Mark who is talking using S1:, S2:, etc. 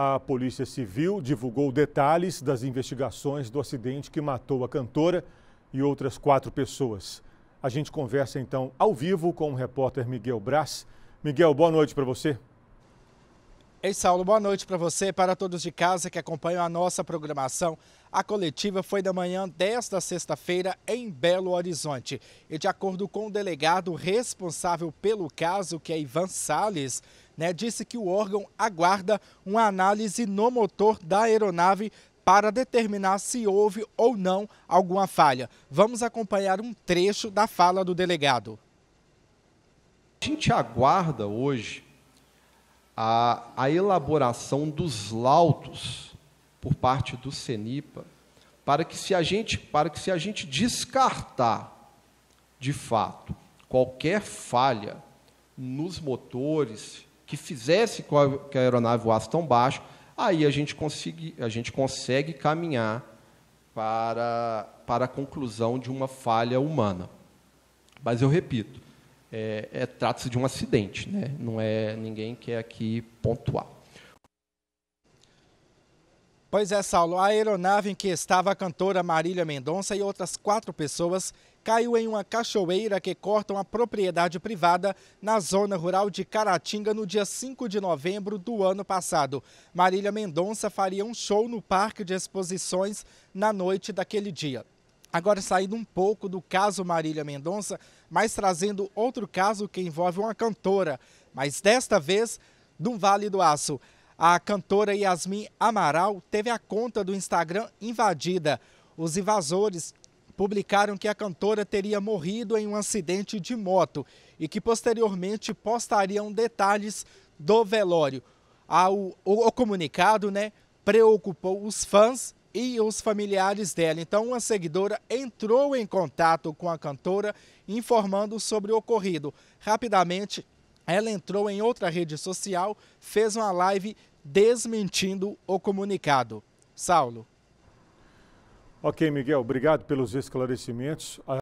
S1: A Polícia Civil divulgou detalhes das investigações do acidente que matou a cantora e outras quatro pessoas. A gente conversa então ao vivo com o repórter Miguel Braz. Miguel, boa noite para você. Ei, Saulo, boa noite para
S2: você, para todos de casa que acompanham a nossa programação. A coletiva foi da manhã desta sexta-feira em Belo Horizonte. E de acordo com o delegado responsável pelo caso, que é Ivan Sales, né, disse que o órgão aguarda uma análise no motor da aeronave para determinar se houve ou não alguma falha. Vamos acompanhar um trecho da fala do delegado. A gente aguarda hoje a, a elaboração
S3: dos laudos por parte do CENIPA para que se a gente para que se a gente descartar de fato qualquer falha nos motores que fizesse que a aeronave voasse tão baixo, aí a gente consegue, a gente consegue caminhar para, para a conclusão de uma falha humana. Mas eu repito, é, é trata-se de um acidente, né? não é ninguém quer é aqui pontuar.
S2: Pois é, Saulo, a aeronave em que estava a cantora Marília Mendonça e outras quatro pessoas caiu em uma cachoeira que corta uma propriedade privada na zona rural de Caratinga no dia 5 de novembro do ano passado. Marília Mendonça faria um show no Parque de Exposições na noite daquele dia. Agora, saindo um pouco do caso Marília Mendonça, mas trazendo outro caso que envolve uma cantora, mas desta vez do Vale do Aço. A cantora Yasmin Amaral teve a conta do Instagram invadida. Os invasores publicaram que a cantora teria morrido em um acidente de moto e que posteriormente postariam detalhes do velório. Ao, o, o comunicado né, preocupou os fãs e os familiares dela. Então, uma seguidora entrou em contato com a cantora informando sobre o ocorrido. Rapidamente, ela entrou em outra rede social, fez uma live desmentindo
S1: o comunicado. Saulo. Ok, Miguel, obrigado pelos esclarecimentos.